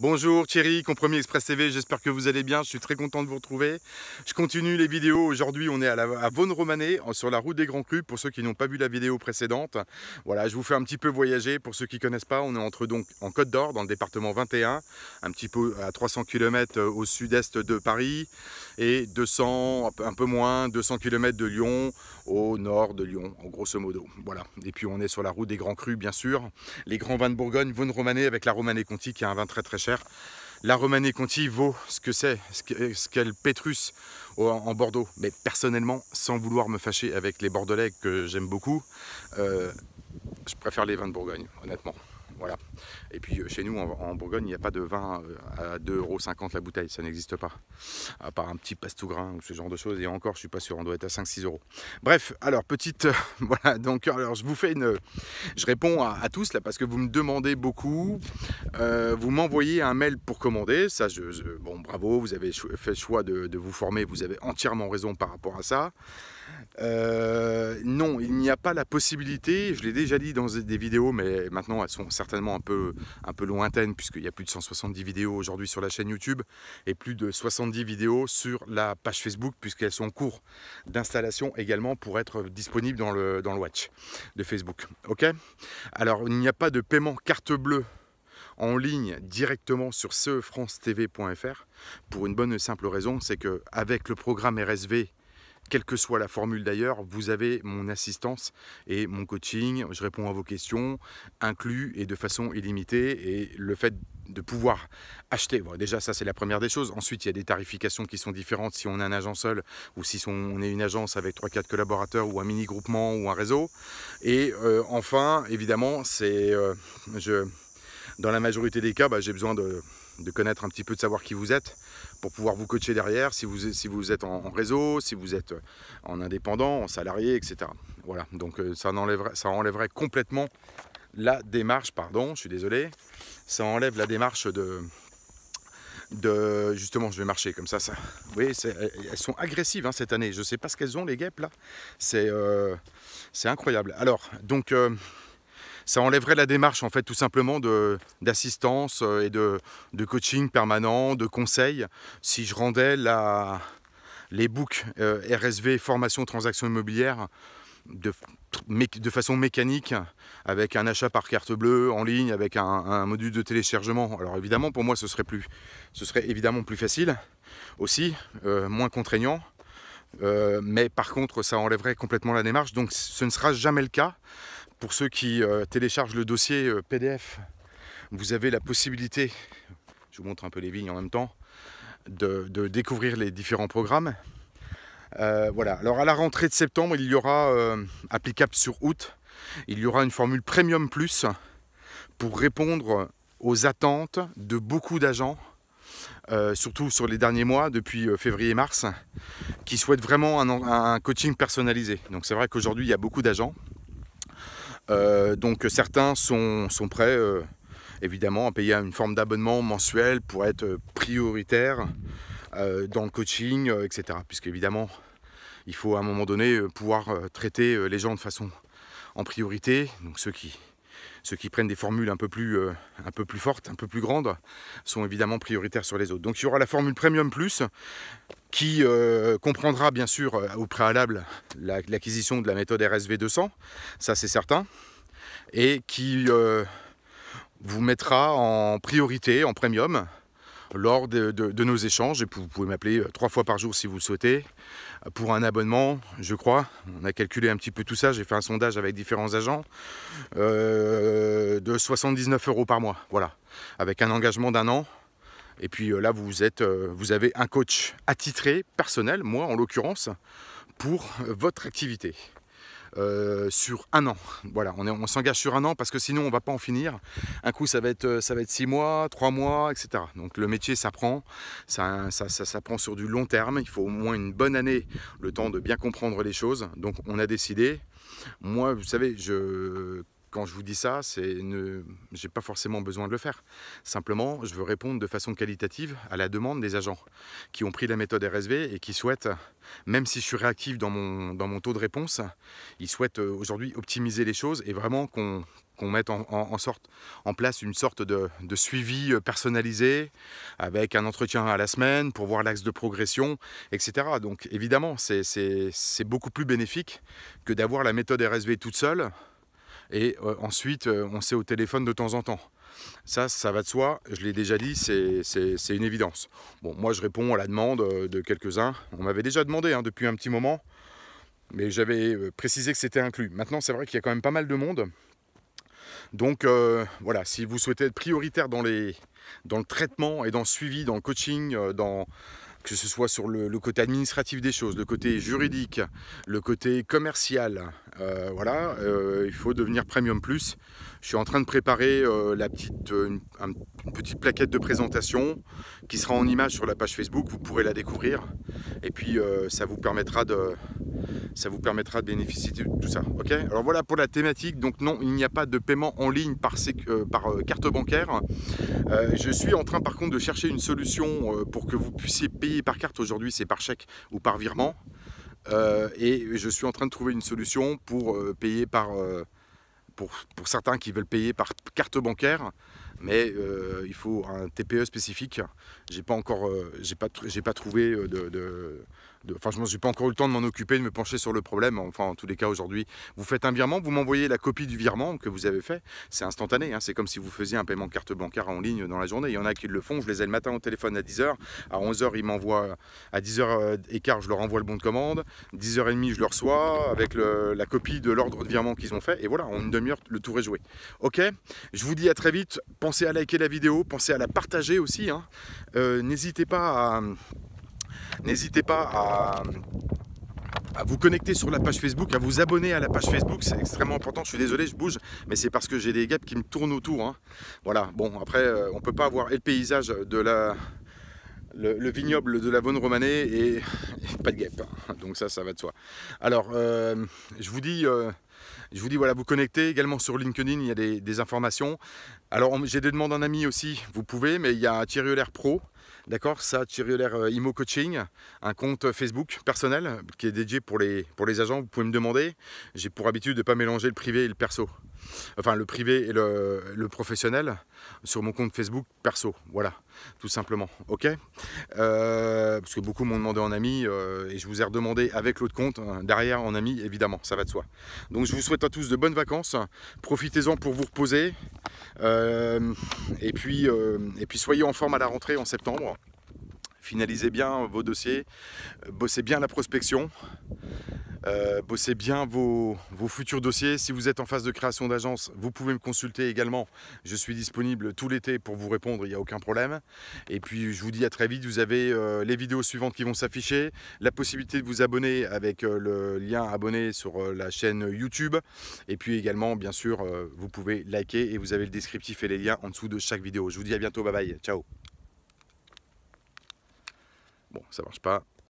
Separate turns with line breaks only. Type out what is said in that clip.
Bonjour Thierry, Compromis Express TV, j'espère que vous allez bien, je suis très content de vous retrouver. Je continue les vidéos, aujourd'hui on est à, la, à romanée sur la route des Grands Crus, pour ceux qui n'ont pas vu la vidéo précédente. Voilà, je vous fais un petit peu voyager, pour ceux qui ne connaissent pas, on est entre donc en Côte d'Or, dans le département 21, un petit peu à 300 km euh, au sud-est de Paris, et 200, un peu moins, 200 km de Lyon, au nord de Lyon, en grosso modo. Voilà, et puis on est sur la route des Grands Crus, bien sûr, les Grands Vins de Bourgogne, Vaune-Romanée, avec la Romanée-Conti qui est un vin très très la Romanée Conti vaut ce que c'est, ce qu'elle pétrusse en Bordeaux. Mais personnellement, sans vouloir me fâcher avec les Bordelais que j'aime beaucoup, euh, je préfère les vins de Bourgogne, honnêtement. Et puis euh, chez nous, en, Bourgogne, il n'y a pas de vin euh, à 2,50€ la bouteille, ça n'existe pas. À part un petit grain ou ce genre de choses, et encore, je suis pas sûr, on doit être à 5-6 euros. Bref, alors petite, euh, voilà, donc alors je vous fais une, je réponds à, tous là parce que vous me demandez beaucoup, vous m'envoyez un mail pour commander, ça, je, bon, bravo, vous avez fait le choix de, vous former, vous avez entièrement raison par rapport à ça. non, il n'y a pas la possibilité, je l'ai déjà dit dans des vidéos, mais maintenant elles sont certaines un peu, un peu lointaine, puisqu'il y a plus de 170 vidéos aujourd'hui sur la chaîne YouTube et plus de 70 vidéos sur la page Facebook, puisqu'elles sont en cours d'installation également pour être disponibles dans le, dans le watch de Facebook. Ok Alors, il n'y a pas de paiement carte bleue en ligne directement sur ce tvfr pour une bonne et simple raison, c'est que avec le programme RSV quelle que soit la formule d'ailleurs, vous avez mon assistance et mon coaching. Je réponds à vos questions, inclus et de façon illimitée. Et le fait de pouvoir acheter. déjà, ça, c'est la première des choses. Ensuite, il y a des tarifications qui sont différentes si on est un agent seul ou si on est une agence avec 3-4 collaborateurs ou un mini-groupement ou un réseau. Et euh, enfin, évidemment, c'est... Euh, dans la majorité des cas, bah, j'ai besoin de, connaître un petit peu, de savoir qui vous êtes pour pouvoir vous coacher derrière, si vous, si vous êtes en, réseau, si vous êtes euh, en indépendant, en salarié, etc. Voilà, donc euh, ça enlèverait, ça enlèverait complètement la démarche, pardon, je suis désolé, ça enlève la démarche de, de justement je vais marcher comme ça ça vous voyez elles sont agressives hein, cette année je ne sais pas ce qu'elles ont les guêpes là c'est euh, c'est incroyable alors donc ça enlèverait la démarche en fait tout simplement d'assistance euh, et de, de, coaching permanent, de conseils, si je rendais la, les books euh, RSV formation transaction immobilière de, de, façon mécanique avec un achat par carte bleue en ligne, avec un, module de téléchargement. Alors évidemment pour moi ce serait, plus, ce serait évidemment plus facile aussi, euh, moins contraignant. mais par contre, ça enlèverait complètement la démarche. Donc ce ne sera jamais le cas. Pour ceux qui euh, téléchargent le dossier euh, PDF, vous avez la possibilité, je vous montre un peu les vignes en même temps, de, découvrir les différents programmes. Euh, voilà, alors à la rentrée de septembre, il y aura, applicable sur août, il y aura une formule Premium Plus pour répondre aux attentes de beaucoup d'agents surtout sur les derniers mois, depuis février-mars, qui souhaitent vraiment un coaching personnalisé. Donc c'est vrai qu'aujourd'hui, il y a beaucoup d'agents euh, donc certains sont, sont prêts euh, évidemment à payer une forme d'abonnement mensuel pour être prioritaire euh, dans le coaching, etc. Puisqu'évidemment, il faut à un moment donné pouvoir traiter les gens de façon en priorité. Donc ceux qui, ceux qui prennent des formules un peu, plus, un peu plus fortes, un peu plus grandes, sont évidemment prioritaires sur les autres. Donc il y aura la formule Premium Plus, qui euh, comprendra bien sûr euh, au préalable l'acquisition de la méthode RSV 200, ça c'est certain, et qui euh, vous mettra en priorité, en premium, lors de, de nos échanges. Et vous pouvez m'appeler trois fois par jour si vous le souhaitez, pour un abonnement, je crois. On a calculé un petit peu tout ça, j'ai fait un sondage avec différents agents, de 79 euros par mois, voilà, avec un engagement d'un an et puis euh, là, vous, êtes, euh, vous avez un coach attitré, personnel, moi en l'occurrence, pour euh, votre activité. sur un an. Voilà, on s'engage sur un an parce que sinon on ne va pas en finir. Un coup ça va être ça va être six mois, trois mois, etc. Donc le métier ça prend, ça, ça prend sur du long terme. Il faut au moins une bonne année le temps de bien comprendre les choses. Donc on a décidé. Moi, vous savez, je quand je vous dis ça, c'est ne j'ai pas forcément besoin de le faire. Simplement, je veux répondre de façon qualitative à la demande des agents qui ont pris la méthode RSV et qui souhaitent, même si je suis réactif dans mon, dans mon taux de réponse, ils souhaitent euh, aujourd'hui optimiser les choses et vraiment qu'on mette en, sorte, en place une sorte de, de, suivi euh, personnalisé avec un entretien à la semaine pour voir l'axe de progression, etc. Donc évidemment, c'est beaucoup plus bénéfique que d'avoir la méthode RSV toute seule et euh, ensuite, euh, on s'est au téléphone de temps en temps. Ça, ça va de soi, je l'ai déjà dit, c'est une évidence. Bon, moi, je réponds à la demande euh, de quelques-uns. On m'avait déjà demandé hein, depuis un petit moment, mais j'avais précisé que c'était inclus. Maintenant, c'est vrai qu'il y a quand même pas mal de monde. Donc voilà, si vous souhaitez être prioritaire dans, le traitement et dans le suivi, dans le coaching, que ce soit sur le côté administratif des choses, le côté juridique, le côté commercial, euh, voilà, euh, il faut devenir Premium Plus. Je suis en train de préparer euh, la petite, une, petite plaquette de présentation qui sera en image sur la page Facebook. Vous pourrez la découvrir. Et puis, ça vous permettra de ça vous permettra de bénéficier de tout ça. Alors voilà pour la thématique. Donc non, il n'y a pas de paiement en ligne par, par carte bancaire. je suis en train par contre de chercher une solution pour que vous puissiez payer par carte. Aujourd'hui, c'est par chèque ou par virement. Euh, et je suis en train de trouver une solution pour euh, payer par... Euh, pour, pour, certains qui veulent payer par carte bancaire, mais il faut un TPE spécifique. J'ai pas encore, j'ai pas, j'ai pas trouvé de, enfin, je n'ai suis pas encore eu le temps de m'en occuper, de me pencher sur le problème. Enfin, en tous les cas, aujourd'hui, vous faites un virement, vous m'envoyez la copie du virement que vous avez fait. C'est instantané. Hein. C'est comme si vous faisiez un paiement carte bancaire en ligne dans la journée. Il y en a qui le font. Je les ai le matin au téléphone à 10h. À 11h, ils m'envoient. À 10h15, euh, je leur envoie le bon de commande. 10h30, je le reçois avec la copie de l'ordre de virement qu'ils ont fait. Et voilà, en une demi-heure, le tour est joué. Ok Je vous dis à très vite. Pensez à liker la vidéo. Pensez à la partager aussi. Hein. Euh, n'hésitez pas à N'hésitez pas à vous connecter sur la page Facebook, à vous abonner à la page Facebook, c'est extrêmement important. Je suis désolé, je bouge, mais c'est parce que j'ai des guêpes qui me tournent autour. Hein. Voilà, bon, après, euh, on peut pas avoir le paysage de la. Le, vignoble de la Vaune Romanée et, pas de guêpe. Hein. Donc ça, ça va de soi. Alors, euh, je vous dis, euh, je vous dis, voilà, vous connectez également sur LinkedIn, il y a des, informations. Alors, j'ai des demandes d'un ami aussi, vous pouvez, mais il y a un Euler Pro, D'accord Ça, Thierry euh, Imo Coaching, un compte Facebook personnel qui est dédié pour les, pour les agents. Vous pouvez me demander. J'ai pour habitude de ne pas mélanger le privé et le perso enfin le privé et le, professionnel, sur mon compte Facebook perso. Voilà, tout simplement. Ok euh, Parce que beaucoup m'ont demandé en ami euh, et je vous ai redemandé avec l'autre compte hein, derrière en ami, évidemment, ça va de soi. Donc je vous souhaite à tous de bonnes vacances. Profitez-en pour vous reposer. Euh, et, puis, et puis soyez en forme à la rentrée en septembre. Finalisez bien vos dossiers, bossez bien la prospection. Euh, bossez bien vos, futurs dossiers. Si vous êtes en phase de création d'agence, vous pouvez me consulter également. Je suis disponible tout l'été pour vous répondre, il n'y a aucun problème. Et puis je vous dis à très vite, vous avez euh, les vidéos suivantes qui vont s'afficher, la possibilité de vous abonner avec euh, le lien abonné sur la chaîne YouTube. Et puis également, bien sûr, vous pouvez liker et vous avez le descriptif et les liens en dessous de chaque vidéo. Je vous dis à bientôt, bye bye, ciao. Bon, ça marche pas.